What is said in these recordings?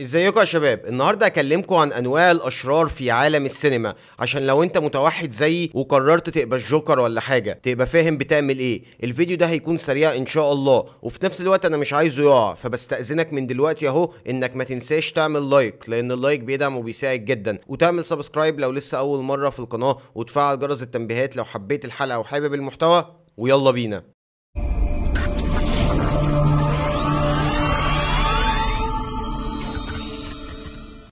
ازيكم يا شباب النهارده هكلمكم عن انواع الاشرار في عالم السينما عشان لو انت متوحد زيي وقررت تبقى الجوكر ولا حاجه تبقى فاهم بتعمل ايه الفيديو ده هيكون سريع ان شاء الله وفي نفس الوقت انا مش عايزه يقع فبستاذنك من دلوقتي اهو انك ما تنساش تعمل لايك لان اللايك بيدعم وبيساعد جدا وتعمل سبسكرايب لو لسه اول مره في القناه وتفعل جرس التنبيهات لو حبيت الحلقه وحابب المحتوى ويلا بينا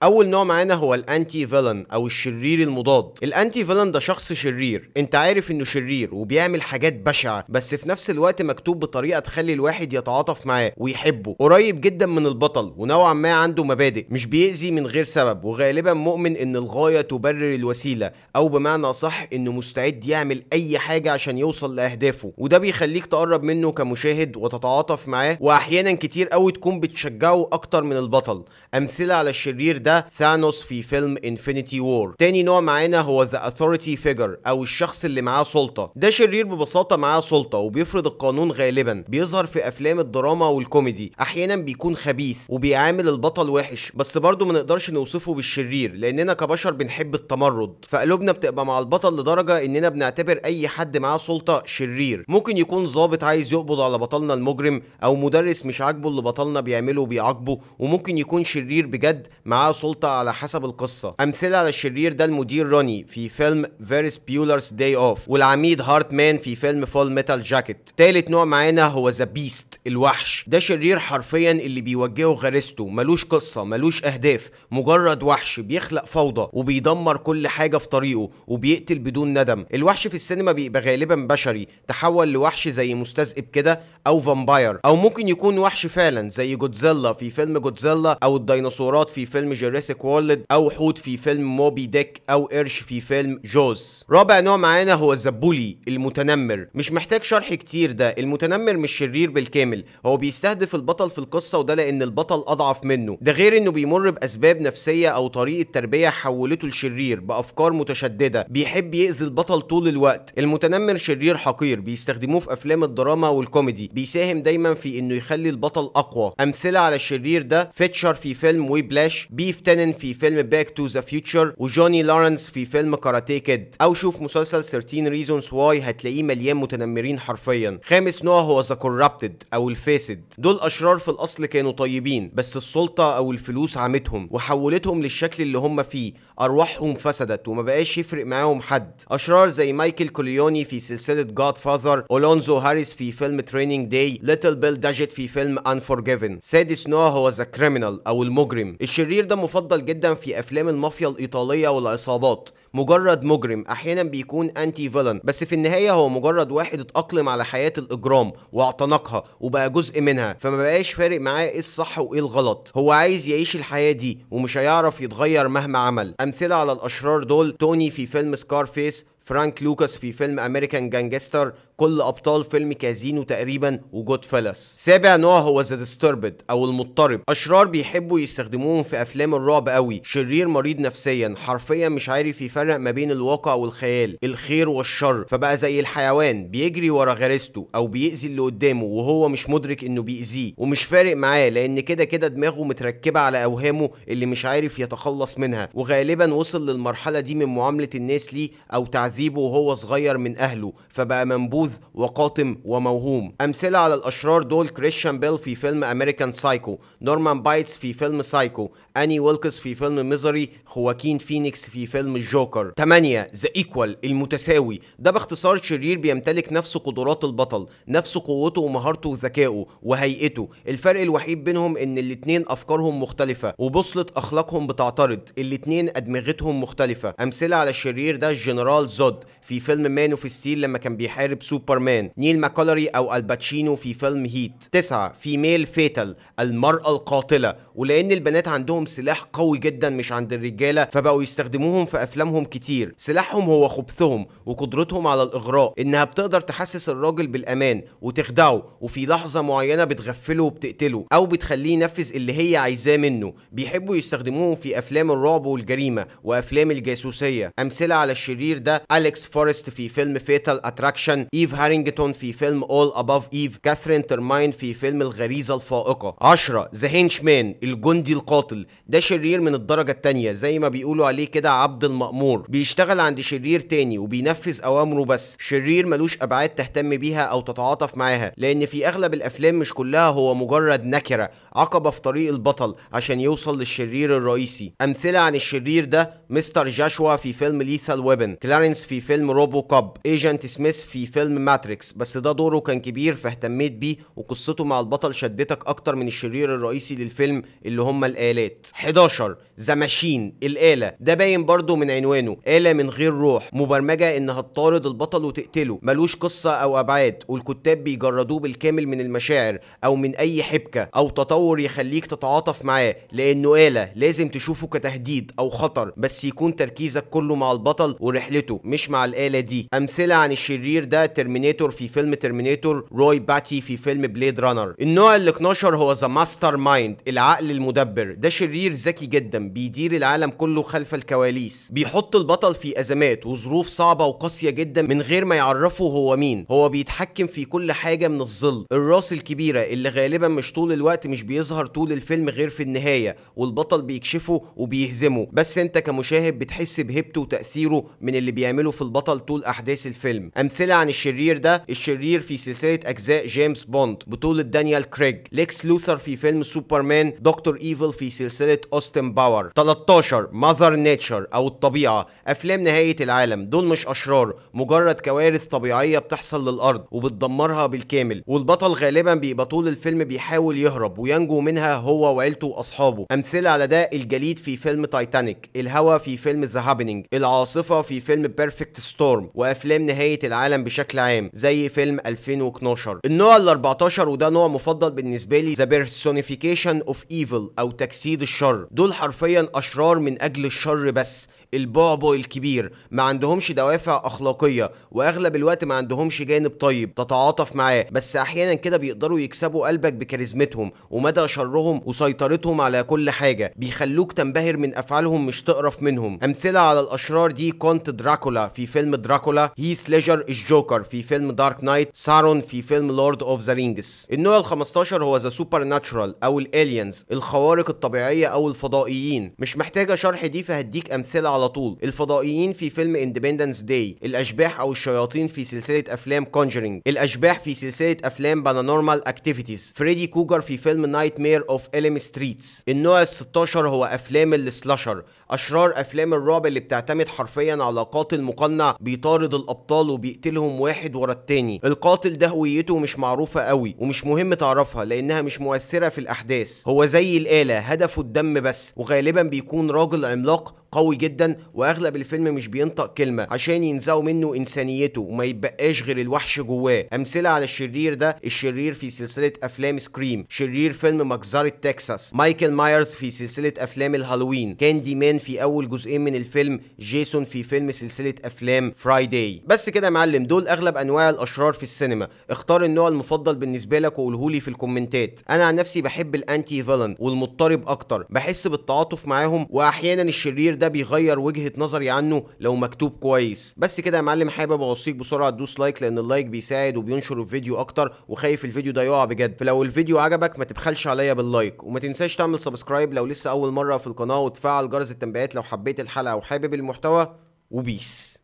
اول نوع معانا هو الانتي فيلن او الشرير المضاد الانتي فيلن ده شخص شرير انت عارف انه شرير وبيعمل حاجات بشعه بس في نفس الوقت مكتوب بطريقه تخلي الواحد يتعاطف معاه ويحبه قريب جدا من البطل ونوعا ما عنده مبادئ مش بيأذي من غير سبب وغالبا مؤمن ان الغايه تبرر الوسيله او بمعنى اصح انه مستعد يعمل اي حاجه عشان يوصل لاهدافه وده بيخليك تقرب منه كمشاهد وتتعاطف معاه واحيانا كتير قوي تكون بتشجعه اكتر من البطل امثله على الشرير ده ثانوس في فيلم انفينيتي وور تاني نوع معانا هو ذا اثوريتي فيجر او الشخص اللي معاه سلطه ده شرير ببساطه معاه سلطه وبيفرض القانون غالبا بيظهر في افلام الدراما والكوميدي احيانا بيكون خبيث وبيعامل البطل وحش بس برضه ما نقدرش نوصفه بالشرير لاننا كبشر بنحب التمرد فقلوبنا بتبقى مع البطل لدرجه اننا بنعتبر اي حد معاه سلطه شرير ممكن يكون ظابط عايز يقبض على بطلنا المجرم او مدرس مش عاجبه اللي بطلنا بيعمله وبيعاقبه وممكن يكون شرير بجد معاه سلطة على حسب القصة أمثلة على الشرير ده المدير روني في فيلم فيريس بيولرز داي أوف والعميد هارت مان في فيلم فول ميتال جاكيت تالت نوع معانا هو ذا بيست الوحش ده شرير حرفيا اللي بيوجهه غريزته ملوش قصة ملوش أهداف مجرد وحش بيخلق فوضى وبيدمر كل حاجة في طريقه وبيقتل بدون ندم الوحش في السينما بيبقى غالبا بشري تحول لوحش زي مستذئب كده أو فامباير أو ممكن يكون وحش فعلا زي جودزيلا في فيلم جودزيلا أو الديناصورات في فيلم جوراسيك وولد او حوت في فيلم موبي ديك او قرش في فيلم جوز رابع نوع معانا هو الزبولي المتنمر مش محتاج شرح كتير ده المتنمر مش شرير بالكامل هو بيستهدف البطل في القصه وده لان البطل اضعف منه ده غير انه بيمر باسباب نفسيه او طريقه تربيه حولته لشرير بافكار متشدده بيحب يأذي البطل طول الوقت المتنمر شرير حقير بيستخدموه في افلام الدراما والكوميدي بيساهم دايما في انه يخلي البطل اقوى امثله على الشرير ده فيتشر في فيلم وي بلاش بي ستيف تنن في فيلم باك تو ذا فيوتشر وجوني لارنس في فيلم كاراتيه كيد او شوف مسلسل 13 ريزونز واي هتلاقيه مليان متنمرين حرفيا خامس نوع هو ذا كورابتد او الفاسد دول اشرار في الاصل كانوا طيبين بس السلطه او الفلوس عامتهم وحولتهم للشكل اللي هم فيه ارواحهم فسدت وما بقاش يفرق معاهم حد اشرار زي مايكل كوليوني في سلسله جاد فاذر اولونزو هاريس في فيلم تريننج داي ليتل بيل داجيت في فيلم انفورجيفن سادس نوع هو ذا كريمنال او المجرم الشرير ده مفضل جدا في افلام المافيا الايطاليه والعصابات مجرد مجرم احيانا بيكون انتي فيلن بس في النهايه هو مجرد واحد اتاقلم على حياه الاجرام واعتنقها وبقى جزء منها فما بقاش فارق معاه ايه الصح وايه الغلط هو عايز يعيش الحياه دي ومش هيعرف يتغير مهما عمل امثله على الاشرار دول توني في فيلم سكارفيس فرانك لوكاس في فيلم امريكان جانجستر كل ابطال فيلم كازينو تقريبا وجود فلس سابع نوع هو ذا ديستربد او المضطرب اشرار بيحبوا يستخدموهم في افلام الرعب قوي شرير مريض نفسيا حرفيا مش عارف يفرق ما بين الواقع والخيال الخير والشر فبقى زي الحيوان بيجري ورا غريزته او بيأذي اللي قدامه وهو مش مدرك انه بيأذيه ومش فارق معاه لان كده كده دماغه متركبه على اوهامه اللي مش عارف يتخلص منها وغالبا وصل للمرحله دي من معامله الناس ليه او تعذيبه وهو صغير من اهله فبقى منبوذ منبوذ وقاتم وموهوم امثله على الاشرار دول كريستيان بيل في فيلم امريكان سايكو نورمان بايتس في فيلم سايكو اني ويلكس في فيلم ميزري خواكين فينيكس في فيلم الجوكر 8 ذا ايكوال المتساوي ده باختصار شرير بيمتلك نفس قدرات البطل نفس قوته ومهارته وذكائه وهيئته الفرق الوحيد بينهم ان الاتنين افكارهم مختلفه وبوصله اخلاقهم بتعترض الاتنين ادمغتهم مختلفه امثله على الشرير ده الجنرال زود في فيلم مان اوف ستيل لما كان بيحارب سوبرمان نيل ماكولري أو الباتشينو في فيلم هيت تسعة فيميل فيتال المرأة القاتلة ولأن البنات عندهم سلاح قوي جدا مش عند الرجالة فبقوا يستخدموهم في أفلامهم كتير سلاحهم هو خبثهم وقدرتهم على الإغراء إنها بتقدر تحسس الراجل بالأمان وتخدعه وفي لحظة معينة بتغفله وبتقتله أو بتخليه ينفذ اللي هي عايزاه منه بيحبوا يستخدموهم في أفلام الرعب والجريمة وأفلام الجاسوسية أمثلة على الشرير ده أليكس فورست في فيلم فيتال أتراكشن ايف هارينجتون في فيلم اول اباف ايف كاثرين ترماين في فيلم الغريزه الفائقه 10 ذا هينش مان الجندي القاتل ده شرير من الدرجه الثانيه زي ما بيقولوا عليه كده عبد المامور بيشتغل عند شرير تاني وبينفذ اوامره بس شرير ملوش ابعاد تهتم بيها او تتعاطف معاها لان في اغلب الافلام مش كلها هو مجرد نكره عقبة في طريق البطل عشان يوصل للشرير الرئيسي أمثلة عن الشرير ده مستر جاشوا في فيلم ليثال ويبن كلارنس في فيلم روبو كاب ايجنت سميث في فيلم ماتريكس بس ده دوره كان كبير فاهتميت بيه وقصته مع البطل شدتك أكتر من الشرير الرئيسي للفيلم اللي هم الآلات 11 ذا ماشين الآلة ده باين برضه من عنوانه آلة من غير روح مبرمجة إنها تطارد البطل وتقتله ملوش قصة أو أبعاد والكتاب بيجردوه بالكامل من المشاعر أو من أي حبكة أو تطور التطور يخليك تتعاطف معاه لانه آلة لازم تشوفه كتهديد او خطر بس يكون تركيزك كله مع البطل ورحلته مش مع الآلة دي امثلة عن الشرير ده ترمينيتور في فيلم ترمينيتور روي باتي في فيلم بليد رانر النوع ال 12 هو ذا ماستر مايند العقل المدبر ده شرير ذكي جدا بيدير العالم كله خلف الكواليس بيحط البطل في ازمات وظروف صعبه وقاسيه جدا من غير ما يعرفه هو مين هو بيتحكم في كل حاجه من الظل الراس الكبيره اللي غالبا مش طول الوقت مش بي بيظهر طول الفيلم غير في النهايه والبطل بيكشفه وبيهزمه بس انت كمشاهد بتحس بهيبته وتاثيره من اللي بيعمله في البطل طول احداث الفيلم امثله عن الشرير ده الشرير في سلسله اجزاء جيمس بوند بطوله دانيال كريج ليكس لوثر في فيلم سوبرمان دكتور ايفل في سلسله اوستن باور 13 ماذر نيتشر او الطبيعه افلام نهايه العالم دول مش اشرار مجرد كوارث طبيعيه بتحصل للارض وبتدمرها بالكامل والبطل غالبا بيبقى طول الفيلم بيحاول يهرب وينجو ينجو منها هو وعيلته واصحابه امثله على ده الجليد في فيلم تايتانيك الهوا في فيلم ذا هابينج العاصفه في فيلم بيرفكت ستورم وافلام نهايه العالم بشكل عام زي فيلم 2012 النوع ال 14 وده نوع مفضل بالنسبه لي ذا بيرسونيفيكيشن اوف ايفل او تجسيد الشر دول حرفيا اشرار من اجل الشر بس البعبع الكبير ما عندهمش دوافع اخلاقيه واغلب الوقت ما عندهمش جانب طيب تتعاطف معاه بس احيانا كده بيقدروا يكسبوا قلبك بكاريزمتهم ومدى شرهم وسيطرتهم على كل حاجه بيخلوك تنبهر من افعالهم مش تقرف منهم امثله على الاشرار دي كونت دراكولا في فيلم دراكولا هيث ليجر الجوكر في فيلم دارك نايت سارون في فيلم لورد اوف ذا رينجز النوع ال15 هو ذا سوبر ناتشورال او الالينز الخوارق الطبيعيه او الفضائيين مش محتاجه شرح دي فهديك امثله على على طول الفضائيين في فيلم اندبندنس داي الاشباح او الشياطين في سلسله افلام كونجرينج الاشباح في سلسله افلام بانانورمال اكتيفيتيز فريدي كوجر في فيلم نايت مير اوف الم ستريتس النوع ال 16 هو افلام السلاشر اشرار افلام الرعب اللي بتعتمد حرفيا على قاتل مقنع بيطارد الابطال وبيقتلهم واحد ورا التاني القاتل ده هويته مش معروفه قوي ومش مهم تعرفها لانها مش مؤثره في الاحداث هو زي الاله هدفه الدم بس وغالبا بيكون راجل عملاق قوي جدا واغلب الفيلم مش بينطق كلمه عشان ينزعوا منه انسانيته وما يبقاش غير الوحش جواه امثله على الشرير ده الشرير في سلسله افلام سكريم شرير فيلم مجزره تكساس مايكل مايرز في سلسله افلام الهالوين كاندي مان في اول جزئين من الفيلم جيسون في فيلم سلسله افلام فرايداي بس كده يا معلم دول اغلب انواع الاشرار في السينما اختار النوع المفضل بالنسبه لك وقولهولي في الكومنتات انا عن نفسي بحب الانتي فيلن والمضطرب اكتر بحس بالتعاطف معاهم واحيانا الشرير ده ده بيغير وجهه نظري عنه لو مكتوب كويس بس كده يا معلم حابب اوصيك بسرعه تدوس لايك لان اللايك بيساعد وبينشر الفيديو اكتر وخايف الفيديو ده يقع بجد فلو الفيديو عجبك ما تبخلش عليا باللايك وما تنساش تعمل سبسكرايب لو لسه اول مره في القناه وتفعل جرس التنبيهات لو حبيت الحلقه وحابب المحتوى وبيس